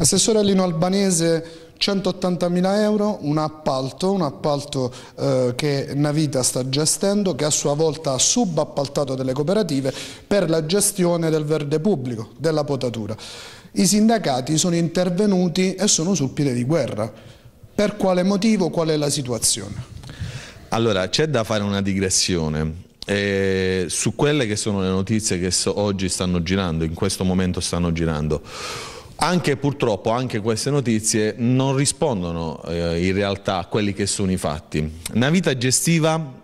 Assessore Alino Albanese 180.000 euro, un appalto, un appalto eh, che Navita sta gestendo, che a sua volta ha subappaltato delle cooperative per la gestione del verde pubblico, della potatura. I sindacati sono intervenuti e sono sul piede di guerra. Per quale motivo? Qual è la situazione? Allora, c'è da fare una digressione. Eh, su quelle che sono le notizie che so oggi stanno girando, in questo momento stanno girando. Anche purtroppo anche queste notizie non rispondono eh, in realtà a quelli che sono i fatti. Una vita gestiva,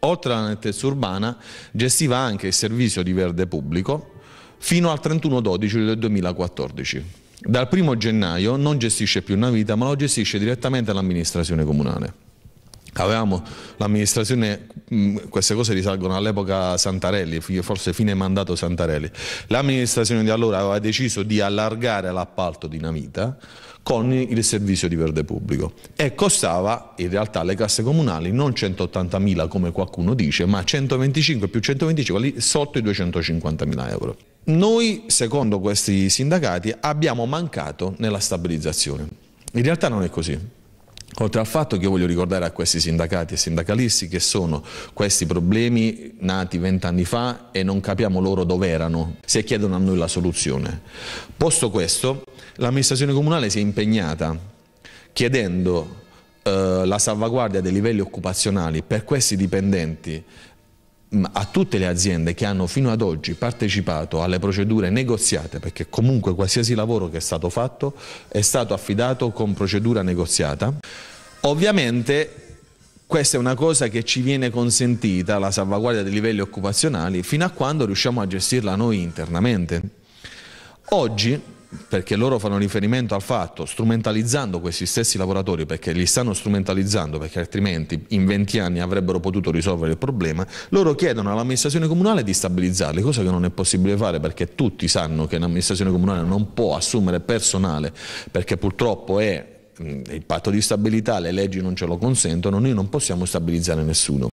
oltre alla nettezza urbana, gestiva anche il servizio di verde pubblico fino al 31-12 del 2014. Dal 1 gennaio non gestisce più una vita, ma lo gestisce direttamente l'amministrazione comunale avevamo l'amministrazione, mm, queste cose risalgono all'epoca Santarelli, forse fine mandato Santarelli, l'amministrazione di allora aveva deciso di allargare l'appalto di dinamita con il servizio di verde pubblico e costava in realtà alle casse comunali non 180.000 come qualcuno dice ma 125 più 125 sotto i 250.000 euro. Noi secondo questi sindacati abbiamo mancato nella stabilizzazione, in realtà non è così, Oltre al fatto che io voglio ricordare a questi sindacati e sindacalisti che sono questi problemi nati vent'anni fa e non capiamo loro dove erano, se chiedono a noi la soluzione. Posto questo, l'amministrazione comunale si è impegnata chiedendo eh, la salvaguardia dei livelli occupazionali per questi dipendenti a tutte le aziende che hanno fino ad oggi partecipato alle procedure negoziate, perché comunque qualsiasi lavoro che è stato fatto è stato affidato con procedura negoziata. Ovviamente questa è una cosa che ci viene consentita, la salvaguardia dei livelli occupazionali, fino a quando riusciamo a gestirla noi internamente. Oggi perché loro fanno riferimento al fatto, strumentalizzando questi stessi lavoratori, perché li stanno strumentalizzando, perché altrimenti in 20 anni avrebbero potuto risolvere il problema, loro chiedono all'amministrazione comunale di stabilizzarli, cosa che non è possibile fare perché tutti sanno che l'amministrazione comunale non può assumere personale, perché purtroppo è mm, il patto di stabilità, le leggi non ce lo consentono, noi non possiamo stabilizzare nessuno.